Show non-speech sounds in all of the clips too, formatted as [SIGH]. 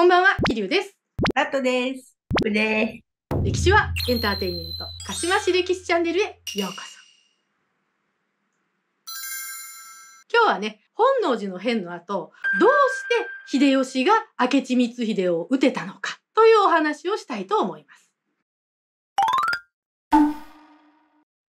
こんばんは、桐生です。ラットです。うです。歴史はエンターテインメント、鹿島市歴史チャンネルへようこそ。今日はね、本能寺の変の後、どうして秀吉が明智光秀を討てたのかというお話をしたいと思います。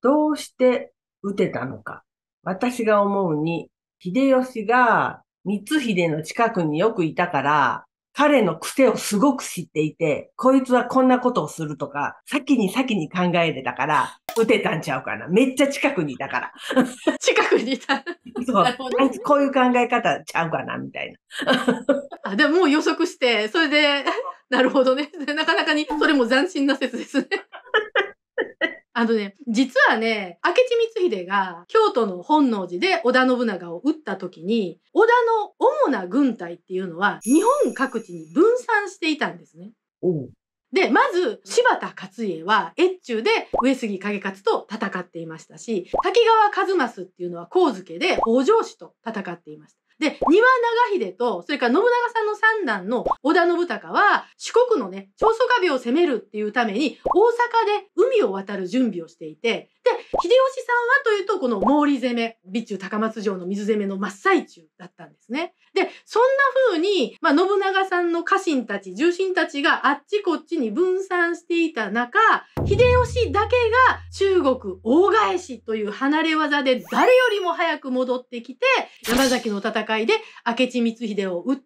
どうして打てたのか。私が思うに、秀吉が光秀の近くによくいたから、彼の癖をすごく知っていて、こいつはこんなことをするとか、先に先に考えてたから、打てたんちゃうかな。めっちゃ近くにいたから。[LAUGHS] 近くにいた。[LAUGHS] そう、つこういう考え方ちゃうかな、みたいな。[LAUGHS] あ、でももう予測して、それで、なるほどね。なかなかに、それも斬新な説ですね。あのね、実はね、明智光秀が京都の本能寺で織田信長を撃った時に、織田の主な軍隊っていうのは日本各地に分散していたんですね。で、まず、柴田勝家は、越中で上杉景勝と戦っていましたし、滝川一益っていうのは上野で北条氏と戦っていました。で、庭長秀と、それから信長さんの三男の織田信孝は、四国のね、長宗我部を攻めるっていうために、大阪で海を渡る準備をしていて、秀吉さんはというと、この毛利攻め、備中高松城の水攻めの真っ最中だったんですね。で、そんな風に、まあ、信長さんの家臣たち、重臣たちがあっちこっちに分散していた中、秀吉だけが中国大返しという離れ技で誰よりも早く戻ってきて、山崎の戦いで明智光秀を撃った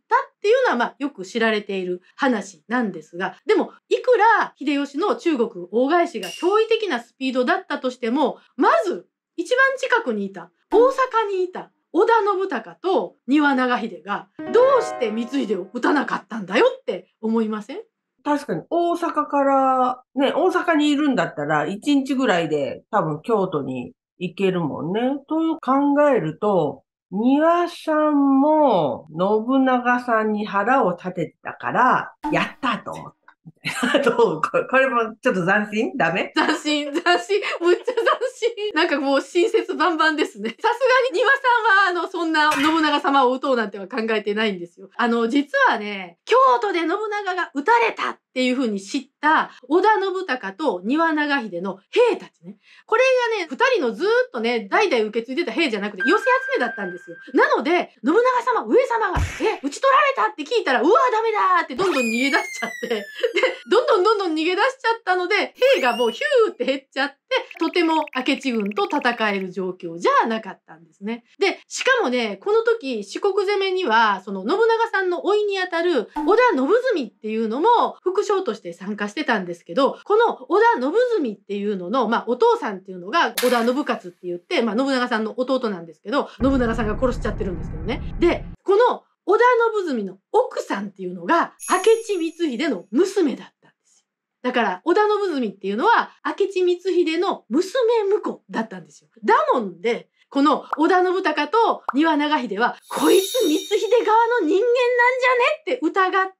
っていうのは、まあ、よく知られている話なんですが、でも、いくら秀吉の中国大返しが驚異的なスピードだったとしても、まず、一番近くにいた、大阪にいた、織田信孝と丹羽長秀がどうして光秀を打たなかったんだよって思いません確かに大阪から、ね、大阪にいるんだったら一日ぐらいで多分京都に行けるもんね。という考えると、庭さんも信長さんに腹を立てたから、やったと思った。[LAUGHS] どうここれもちょっと斬新ダメ斬新、斬新、むっちゃ斬新。なんかもう親切万々ですね。さすがに庭さんは、あの、そんな信長様を撃とうなんては考えてないんですよ。あの、実はね、京都で信長が撃たれたっていうふうに知った織田信孝と庭長秀の兵たちね。これがね、二人のずっとね、代々受け継いでた兵じゃなくて寄せ集めだったんですよ。なので、信長様、上様が、え、討ち取られたって聞いたら、うわ、ダメだってどんどん逃げ出しちゃって。で、[LAUGHS] どんどんどんどん逃げ出しちゃったので、兵がもうヒューって減っちゃって、とても明智軍と戦える状況じゃなかったんですね。で、しかもね、この時、四国攻めには、その信長さんの甥にあたる、織田信澄っていうのも副将として参加してたんですけど、この織田信澄っていうのの、まあ、お父さんっていうのが織田信勝って言って、まあ、信長さんの弟なんですけど、信長さんが殺しちゃってるんですけどね。で、この織田信澄の奥さんっていうのが明智光秀の娘だったんですよ。だから織田信澄っていうのは明智光秀の娘婿だったんですよ。だもんでこの織田信孝と丹羽長秀は、こいつ光秀側の人間なんじゃねって疑って、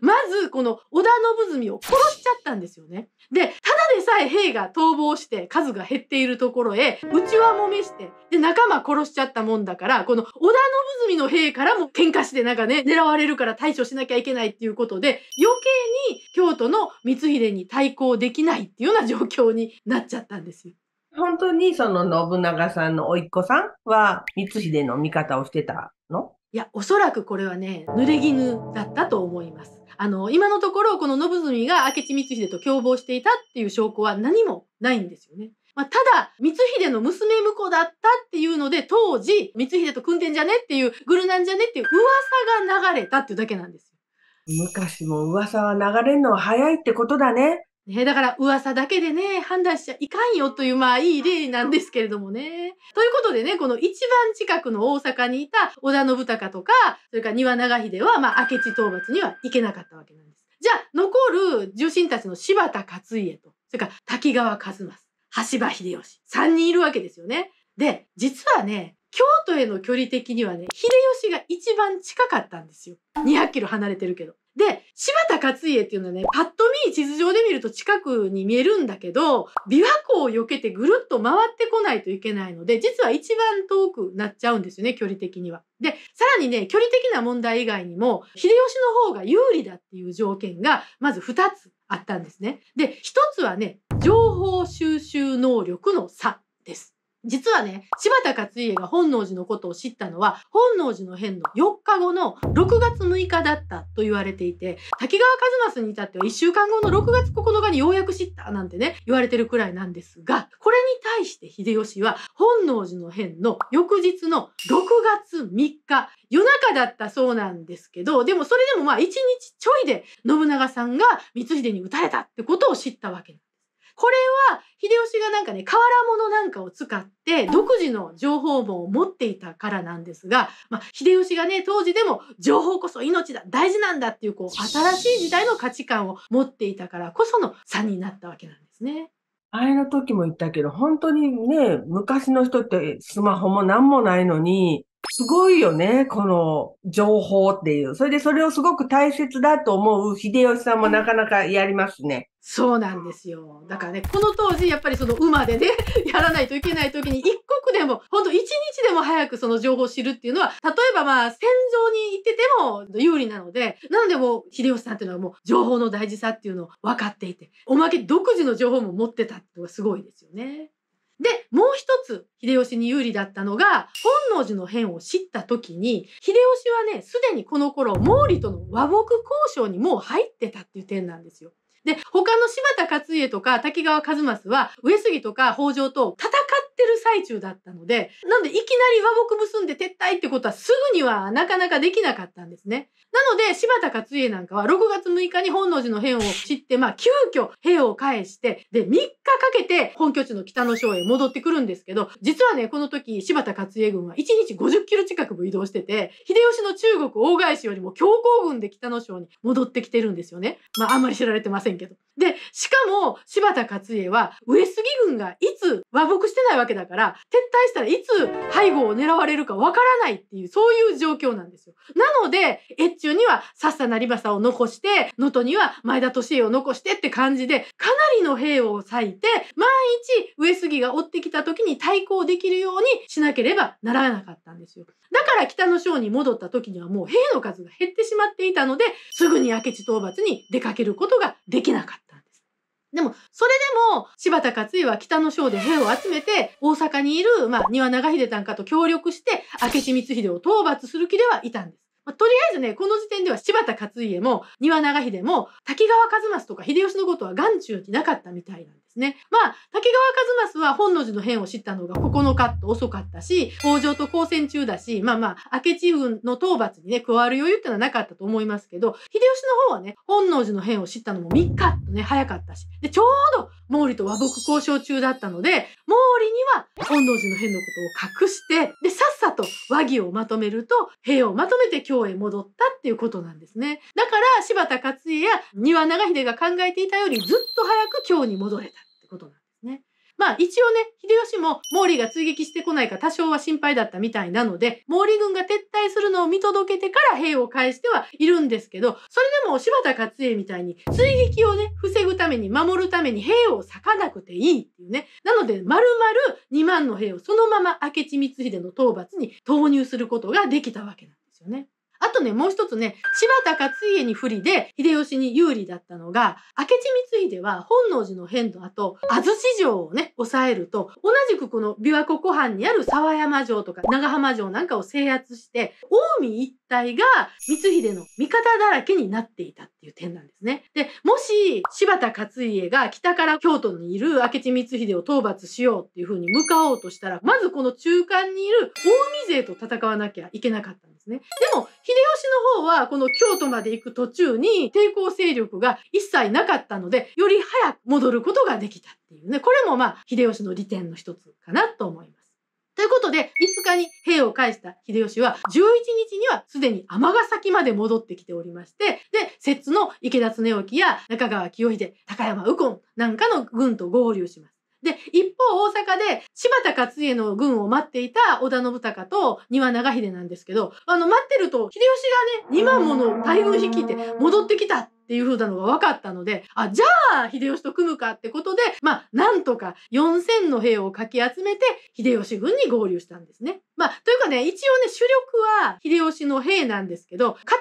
まずこの織田信純を殺しちゃったんですよね。で、ただでさえ兵が逃亡して数が減っているところへ、内輪もめして、で、仲間殺しちゃったもんだから、この織田信純の兵からも喧嘩してなんかね、狙われるから対処しなきゃいけないっていうことで、余計に京都の光秀に対抗できないっていうような状況になっちゃったんですよ。本当にその信長さんの甥っ子さんは光秀の味方をしてたのいや、おそらくこれはね、濡れ衣だったと思います。あの、今のところ、この信澄が明智光秀と共謀していたっていう証拠は何もないんですよね。まあ、ただ、光秀の娘婿だったっていうので、当時、光秀と組んでんじゃねっていう、グルなんじゃねっていう噂が流れたっていうだけなんですよ。昔も噂は流れるのは早いってことだね。ね、だから噂だけでね、判断しちゃいかんよという、まあいい例なんですけれどもね。ということでね、この一番近くの大阪にいた織田信孝とか、それから庭長秀は、まあ明智討伐には行けなかったわけなんです。じゃあ、残る重臣たちの柴田勝家と、それから滝川一政、橋場秀吉、3人いるわけですよね。で、実はね、京都への距離的にはね、秀吉が一番近かったんですよ。200キロ離れてるけど。で、柴田勝家っていうのはね、パッと見地図上で見ると近くに見えるんだけど、琵琶湖を避けてぐるっと回ってこないといけないので、実は一番遠くなっちゃうんですよね、距離的には。で、さらにね、距離的な問題以外にも、秀吉の方が有利だっていう条件が、まず二つあったんですね。で、一つはね、情報収集能力の差です。実はね、柴田勝家が本能寺のことを知ったのは、本能寺の変の4日後の6月6日だったと言われていて、滝川一正に至っては1週間後の6月9日にようやく知ったなんてね、言われてるくらいなんですが、これに対して秀吉は、本能寺の変の翌日の6月3日、夜中だったそうなんですけど、でもそれでもまあ1日ちょいで信長さんが光秀に撃たれたってことを知ったわけです。これ吉がなんかね、原物なんかを使って独自の情報網を持っていたからなんですが、まあ、秀吉がね、当時でも情報こそ命だ、大事なんだっていうこう、新しい時代の価値観を持っていたからこその差になったわけなんですね。あれの時も言ったけど、本当にね、昔の人ってスマホも何もないのに、すごいよね、この情報っていう。それでそれをすごく大切だと思う秀吉さんもなかなかやりますね。そうなんですよ。だからね、この当時、やっぱりその馬でね、[LAUGHS] やらないといけない時に、一刻でも、ほんと一日でも早くその情報を知るっていうのは、例えばまあ、戦場に行ってても有利なので、なのでもう、秀吉さんっていうのはもう、情報の大事さっていうのを分かっていて、おまけ独自の情報も持ってたっていうのがすごいですよね。で、もう一つ、秀吉に有利だったのが、本能寺の変を知った時に、秀吉はね、すでにこの頃、毛利との和睦交渉にもう入ってたっていう点なんですよ。で、他の柴田勝家とか滝川一正は、上杉とか北条と戦って、ってる最中だったので、なんでいきなり和睦結んで撤退ってことはすぐにはなかなかできなかったんですね。なので、柴田勝家なんかは6月6日に本能寺の変を知って、まあ、急遽兵を返して、で、3日かけて本拠地の北の省へ戻ってくるんですけど、実はね、この時、柴田勝家軍は1日50キロ近くも移動してて、秀吉の中国大返しよりも強行軍で北の省に戻ってきてるんですよね。まあ、あんまり知られてませんけど。で、しかも、柴田勝家は、上杉軍がいつ和睦してないわけけだから、撤退したらいつ背後を狙われるかわからないっていう、そういう状況なんですよ。なので、越中にはさっさなりばさを残して、能登には前田利家を残してって感じで、かなりの兵を割いて、万一上杉が追ってきた時に対抗できるようにしなければならなかったんですよ。だから北の省に戻った時にはもう兵の数が減ってしまっていたので、すぐに明智討伐に出かけることができなかった。でも、それでも、柴田勝家は北の省で兵を集めて、大阪にいる、まあ、庭長秀なんかと協力して、明智光秀を討伐する気ではいたんです。まあ、とりあえずね、この時点では柴田勝家も、庭長秀も、滝川一益とか秀吉のことは眼中になかったみたいなんです。ですね。まあ、竹川一益は本能寺の変を知ったのが9日と遅かったし、北条と交戦中だし、まあまあ、明智軍の討伐にね、加わる余裕ってのはなかったと思いますけど、秀吉の方はね、本能寺の変を知ったのも3日とね、早かったし、で、ちょうど毛利と和睦交渉中だったので、毛利には本能寺の変のことを隠して、で、さっさと和議をまとめると、兵をまとめて京へ戻ったっていうことなんですね。だから、柴田勝家や庭長秀が考えていたよりずっと早く京に戻れた。ことなんですね。まあ一応ね、秀吉も毛利が追撃してこないか多少は心配だったみたいなので、毛利軍が撤退するのを見届けてから兵を返してはいるんですけど、それでも柴田勝家みたいに追撃をね、防ぐために守るために兵を割かなくていいっていうね。なので、丸々2万の兵をそのまま明智光秀の討伐に投入することができたわけなんですよね。あとね、もう一つね、柴田勝家に不利で、秀吉に有利だったのが、明智光秀は本能寺の変の後、安土城をね、抑えると、同じくこの琵琶湖湖畔にある沢山城とか長浜城なんかを制圧して、近江一帯が光秀の味方だらけになっていたっていう点なんですね。で、もし柴田勝家が北から京都にいる明智光秀を討伐しようっていうふうに向かおうとしたら、まずこの中間にいる近江勢と戦わなきゃいけなかったんです。ですね。でも、秀吉の方は、この京都まで行く途中に抵抗勢力が一切なかったので、より早く戻ることができたっていうね。これもまあ、秀吉の利点の一つかなと思います。ということで、5日に兵を返した秀吉は、11日にはすでに尼崎まで戻ってきておりまして、で、摂津の池田恒興や中川清秀、高山右近なんかの軍と合流します。で、一方大阪で柴田勝家の軍を待っていた織田信孝と丹羽長秀なんですけど、あの待ってると秀吉がね、2万もの大軍率いて戻ってきたっていう風なのが分かったので、あ、じゃあ、秀吉と組むかってことで、まあ、なんとか4000の兵をかき集めて、秀吉軍に合流したんですね。まあ、というかね、一応ね、主力は秀吉の兵なんですけど、形だ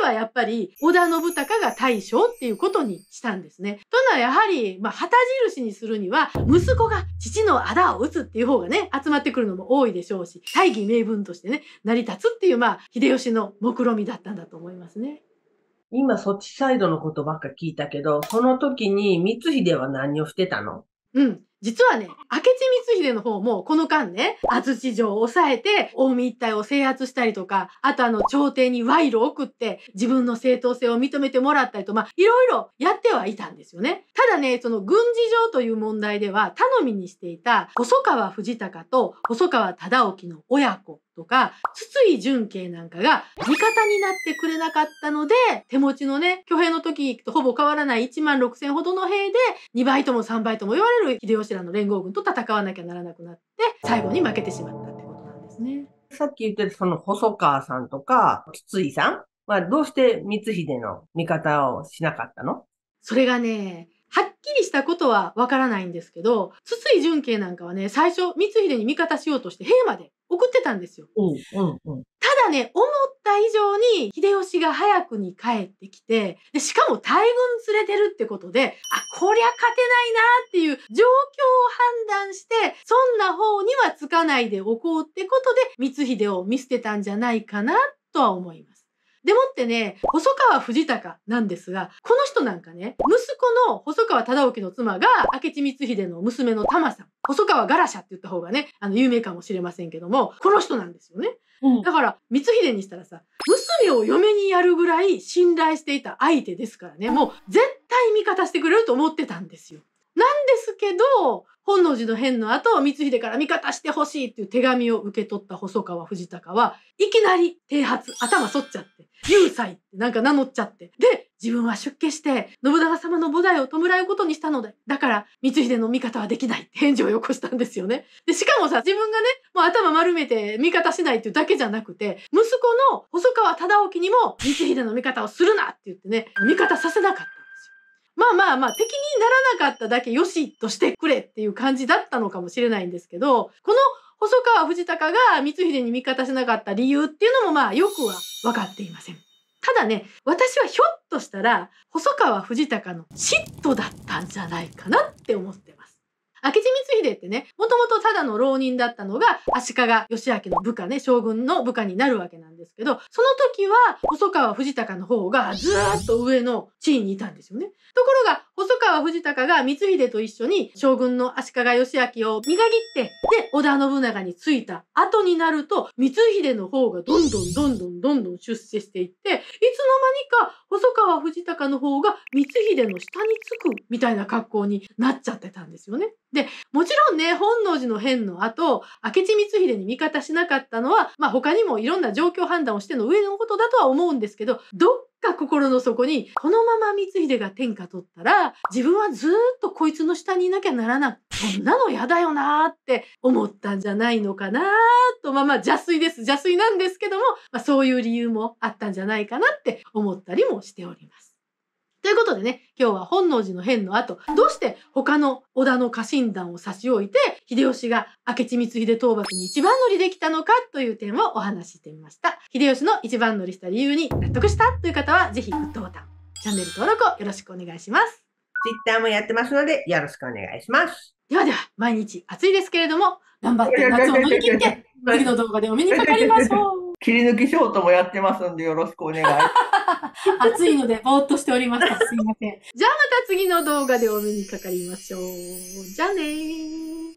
けはやっぱり織田信孝が大将っていうことにしたんですね。とのはやはり、まあ、旗印にするには、息子が父の仇を打つっていう方がね、集まってくるのも多いでしょうし、大義名分としてね、成り立つっていう、まあ、秀吉の目論見みだったんだと思いますね。今そっちサイドのことばっか聞いたけど、その時に光秀は何をしてたのうん。実はね、明智光秀の方もこの間ね、安土城を抑えて、近江一帯を制圧したりとか、あとあの、朝廷に賄賂を送って、自分の正当性を認めてもらったりと、まあ、いろいろやってはいたんですよね。ただね、その軍事上という問題では、頼みにしていた細川藤孝と細川忠興の親子とか、筒井純慶なんかが味方になってくれなかったので、手持ちのね、挙兵の時とほぼ変わらない1万6千ほどの兵で、2倍とも3倍とも言われる秀吉シラの連合軍と戦わなきゃならなくなって最後に負けてしまったってことなんですね。さっき言ってたその細川さんとか筒井さんはどうして光秀の味方をしなかったのそれがねはっきりしたことはわからないんですけど筒井純慶なんかはね最初光秀に味方しようとして兵まで送ってたんですよ。うんうん、ただね、思った以上に秀吉が早くに帰ってきて、でしかも大軍連れてるってことで、あ、こりゃ勝てないなっていう状況を判断して、そんな方にはつかないでおこうってことで、光秀を見捨てたんじゃないかなとは思います。でもってね、細川藤孝なんですが、この人なんかね、息子の細川忠興の妻が明智光秀の娘の玉さん。細川ガラシャって言った方がね、あの、有名かもしれませんけども、この人なんですよね。うん、だから、光秀にしたらさ、娘を嫁にやるぐらい信頼していた相手ですからね、もう絶対味方してくれると思ってたんですよ。なんですけど、本能寺の変の後、光秀から味方してほしいっていう手紙を受け取った細川藤孝は、いきなり剃髪、頭剃っちゃって、有才ってなんか名乗っちゃって、で、自分は出家して、信長様の母代を弔うことにしたので、だから、光秀の味方はできないって返事をよこしたんですよね。で、しかもさ、自分がね、もう頭丸めて味方しないっていうだけじゃなくて、息子の細川忠興にも、光秀の味方をするなって言ってね、味方させなかった。まあまあまあ敵にならなかっただけよしとしてくれっていう感じだったのかもしれないんですけどこの細川藤孝が光秀に味方しなかった理由っていうのもまあよくは分かっていません。ただね私はひょっとしたら細川藤孝の嫉妬だったんじゃないかなって思って明智光秀ってね、もともとただの浪人だったのが、足利義明の部下ね、将軍の部下になるわけなんですけど、その時は細川藤孝の方がずっと上の地位にいたんですよね。ところが、細川藤孝が光秀と一緒に将軍の足利義明を磨限って、で、織田信長についた後になると、光秀の方がどんどんどんどんどんどん出世していって、いつの間にか細川藤孝の方が光秀の下につくみたいな格好になっちゃってたんですよね。で、もちろんね、本能寺の変の後、明智光秀に味方しなかったのは、まあ他にもいろんな状況判断をしての上のことだとは思うんですけど、どっか心の底に、このまま光秀が天下取ったら、自分はずっとこいつの下にいなきゃならない。そんなの嫌だよなって思ったんじゃないのかなと、まあまあ邪推です。邪推なんですけども、まあ、そういう理由もあったんじゃないかなって思ったりもしております。ということでね、今日は本能寺の変の後、どうして他の織田の家臣団を差し置いて、秀吉が明智光秀討伐に一番乗りできたのかという点をお話ししてみました。秀吉の一番乗りした理由に納得したという方は、ぜひグッドボタン、チャンネル登録をよろしくお願いします。Twitter もやってますので、よろしくお願いします。ではでは、毎日暑いですけれども、頑張って夏を乗り切って、[LAUGHS] 次の動画でお目にかかりましょう。[LAUGHS] 切り抜きショートもやってますんで、よろしくお願いします。[LAUGHS] 暑いのでぼーっとしておりました。すいません。じゃあまた次の動画でお目にかかりましょう。じゃあねー。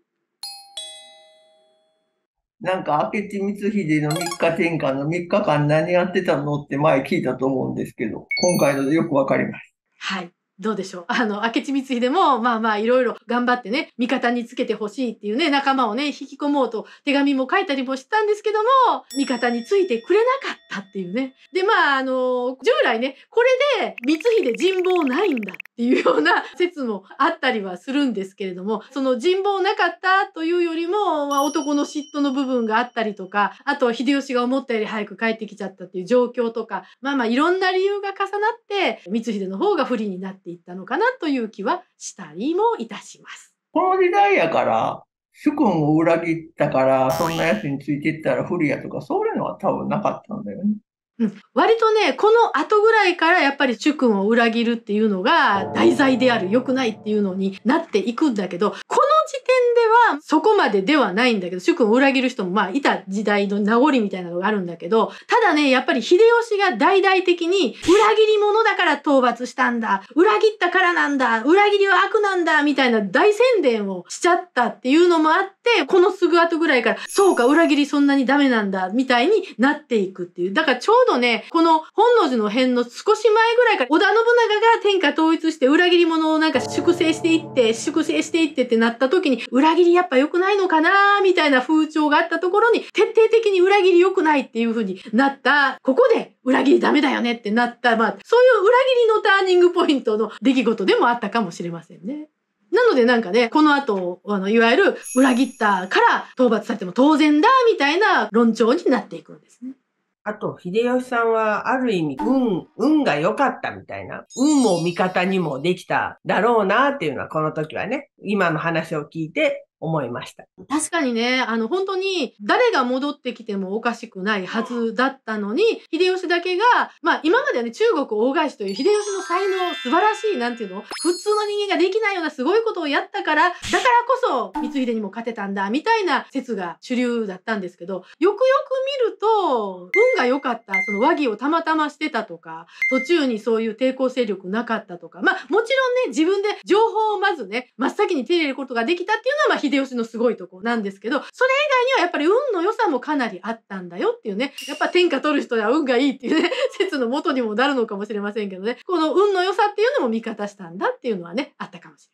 なんか明智光秀の三日天下の三日間何やってたのって前聞いたと思うんですけど、今回のでよくわかります。はい。どうでしょうあの、明智光秀も、まあまあいろいろ頑張ってね、味方につけてほしいっていうね、仲間をね、引き込もうと手紙も書いたりもしたんですけども、味方についてくれなかったっていうね。で、まああの、従来ね、これで光秀人望ないんだっていうような [LAUGHS] 説もあったりはするんですけれども、その人望なかったというよりも、まあ、男の嫉妬の部分があったりとか、あと秀吉が思ったより早く帰ってきちゃったっていう状況とか、まあまあいろんな理由が重なって、光秀の方が不利になってっていったのかなという気はしたりもいたします。この時代やから主君を裏切ったからそんなやつについていったら不利やとかそういうのは多分なかったんだよね。うん、割とねこの後ぐらいからやっぱり主君を裏切るっていうのが題材である良くないっていうのになっていくんだけど時点ではそこまでではないんだけど、主君を裏切る人もまあいた時代の名残みたいなのがあるんだけど、ただね、やっぱり秀吉が大々的に裏切り者だから討伐したんだ、裏切ったからなんだ、裏切りは悪なんだ、みたいな大宣伝をしちゃったっていうのもあって、このすぐ後ぐらいから、そうか、裏切りそんなにダメなんだ、みたいになっていくっていう。だからちょうどね、この本能寺の変の少し前ぐらいから、織田信長が天下統一して裏切り者をなんか粛清していって、粛清していってってなった時時に裏切りやっぱ良くないのかなみたいな風潮があったところに徹底的に裏切り良くないっていう風になった、ここで裏切りダメだよねってなった、まあ、そういう裏切りのターニングポイントの出来事でもあったかもしれませんね。なのでなんかね、この後、あの、いわゆる裏切ったから討伐されても当然だ、みたいな論調になっていくんですね。あと、秀吉さんは、ある意味、運、運が良かったみたいな、運も味方にもできただろうなっていうのは、この時はね、今の話を聞いて思いました。確かにね、あの本当に誰が戻ってきてもおかしくないはずだったのに、秀吉だけが、まあ今まではね、中国大返しという秀吉の才能、素晴らしい、なんていうの普通の人間ができないようなすごいことをやったから、だからこそ光秀にも勝てたんだ、みたいな説が主流だったんですけど、よくよく見ると、運が良かった、その和議をたまたましてたとか、途中にそういう抵抗勢力なかったとか、まあもちろんね、自分で情報をまずね、真っ先に手入れることができたっていうのは、まあ秀吉のすごいとこなんですけど、それ以外にはやっぱり運の良さもかなりあったんだよっていうね、やっぱ天下取る人では運がいいっていうね、説の元にもなるのかもしれませんけどね、この運の良さっていうのも味方したんだっていうのはね、あったかもし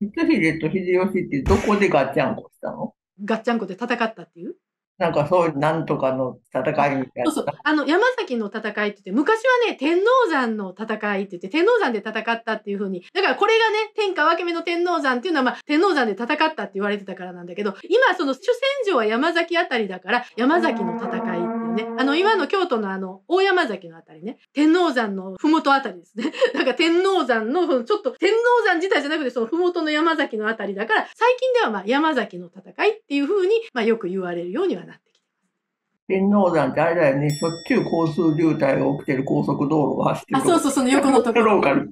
れません。光秀と秀吉ってどこでガッチャンコしたのガッチャンコで戦ったっていうなんかそういうなんとかの戦いみたいな。そうそう。あの、山崎の戦いって言って、昔はね、天王山の戦いって言って、天王山で戦ったっていうふうに。だからこれがね、天下分け目の天王山っていうのは、まあ、天王山で戦ったって言われてたからなんだけど、今その主戦場は山崎あたりだから、山崎の戦いね。あの、今の京都のあの、大山崎のあたりね。天王山の麓あたりですね。[LAUGHS] なんか天王山の、ちょっと、天王山自体じゃなくて、その麓の山崎のあたりだから、最近ではまあ、山崎の戦いっていうふうに、まあ、よく言われるようにはなってきて天王山ってあれだよね、しょっちゅう交通渋滞が起きてる高速道路を走ってる。あ、そうそう、その横のところ。[LAUGHS] ローカル。